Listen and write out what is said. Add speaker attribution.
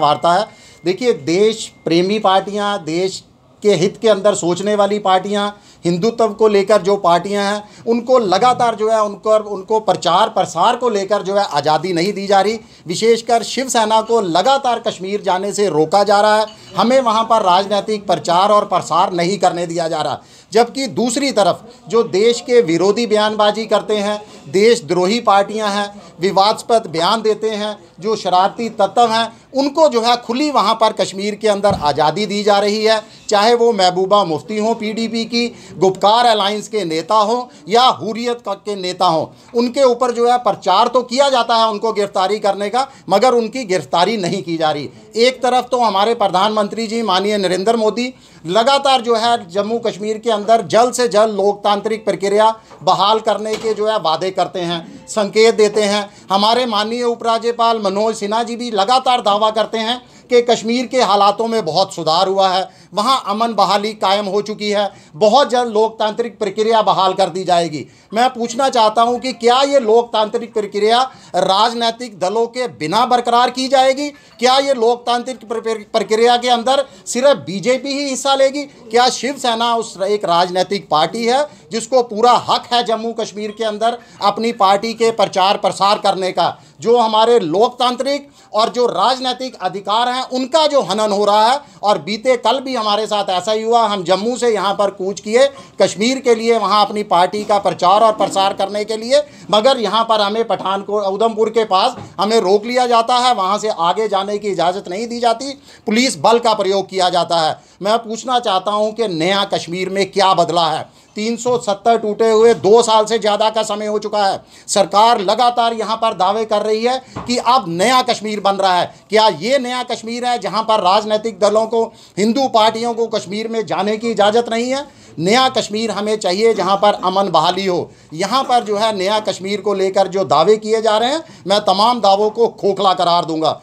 Speaker 1: वार्ता है देखिए देश प्रेमी पार्टियां देश के हित के अंदर सोचने वाली पार्टियां हिंदुत्व को लेकर जो पार्टियां हैं उनको लगातार जो है उनको उनको प्रचार प्रसार को लेकर जो है आज़ादी नहीं दी जा रही विशेषकर शिवसेना को लगातार कश्मीर जाने से रोका जा रहा है हमें वहां पर राजनीतिक प्रचार और प्रसार नहीं करने दिया जा रहा जबकि दूसरी तरफ जो देश के विरोधी बयानबाजी करते हैं देशद्रोही पार्टियाँ हैं विवादस्पद बयान देते हैं जो शरारती तत्व हैं उनको जो है खुली वहाँ पर कश्मीर के अंदर आज़ादी दी जा रही है चाहे वो महबूबा मुफ्ती हों पीडीपी की गुपकार अलाइंस के नेता हों या हुरियत के नेता हों उनके ऊपर जो है प्रचार तो किया जाता है उनको गिरफ्तारी करने का मगर उनकी गिरफ्तारी नहीं की जा रही एक तरफ तो हमारे प्रधानमंत्री जी माननीय नरेंद्र मोदी लगातार जो है जम्मू कश्मीर के अंदर जल्द से जल्द लोकतांत्रिक प्रक्रिया बहाल करने के जो है वादे करते हैं संकेत देते हैं हमारे माननीय उपराज्यपाल मनोज सिन्हा जी भी लगातार दावा करते हैं कि कश्मीर के हालातों में बहुत सुधार हुआ है वहाँ अमन बहाली कायम हो चुकी है बहुत जल्द लोकतांत्रिक प्रक्रिया बहाल कर दी जाएगी मैं पूछना चाहता हूँ कि क्या ये लोकतांत्रिक प्रक्रिया राजनीतिक दलों के बिना बरकरार की जाएगी क्या ये लोकतांत्रिक प्रक्रिया के अंदर सिर्फ बीजेपी ही हिस्सा लेगी क्या शिवसेना उस एक राजनीतिक पार्टी है जिसको पूरा हक है जम्मू कश्मीर के अंदर अपनी पार्टी के प्रचार प्रसार करने का जो हमारे लोकतांत्रिक और जो राजनीतिक अधिकार हैं उनका जो हनन हो रहा है और बीते कल भी हमारे साथ ऐसा ही हुआ हम जम्मू से यहाँ पर कूच किए कश्मीर के लिए वहाँ अपनी पार्टी का प्रचार और प्रसार करने के लिए मगर यहाँ पर हमें पठानकोट उधमपुर के पास हमें रोक लिया जाता है वहाँ से आगे जाने की इजाज़त नहीं दी जाती पुलिस बल का प्रयोग किया जाता है मैं पूछना चाहता हूँ कि नया कश्मीर में क्या बदला है 370 टूटे हुए दो साल से ज़्यादा का समय हो चुका है सरकार लगातार यहाँ पर दावे कर रही है कि अब नया कश्मीर बन रहा है क्या ये नया कश्मीर है जहाँ पर राजनीतिक दलों को हिंदू पार्टियों को कश्मीर में जाने की इजाज़त नहीं है नया कश्मीर हमें चाहिए जहां पर अमन बहाली हो यहां पर जो है नया कश्मीर को लेकर जो दावे किए जा रहे हैं मैं तमाम दावों को खोखला करार दूंगा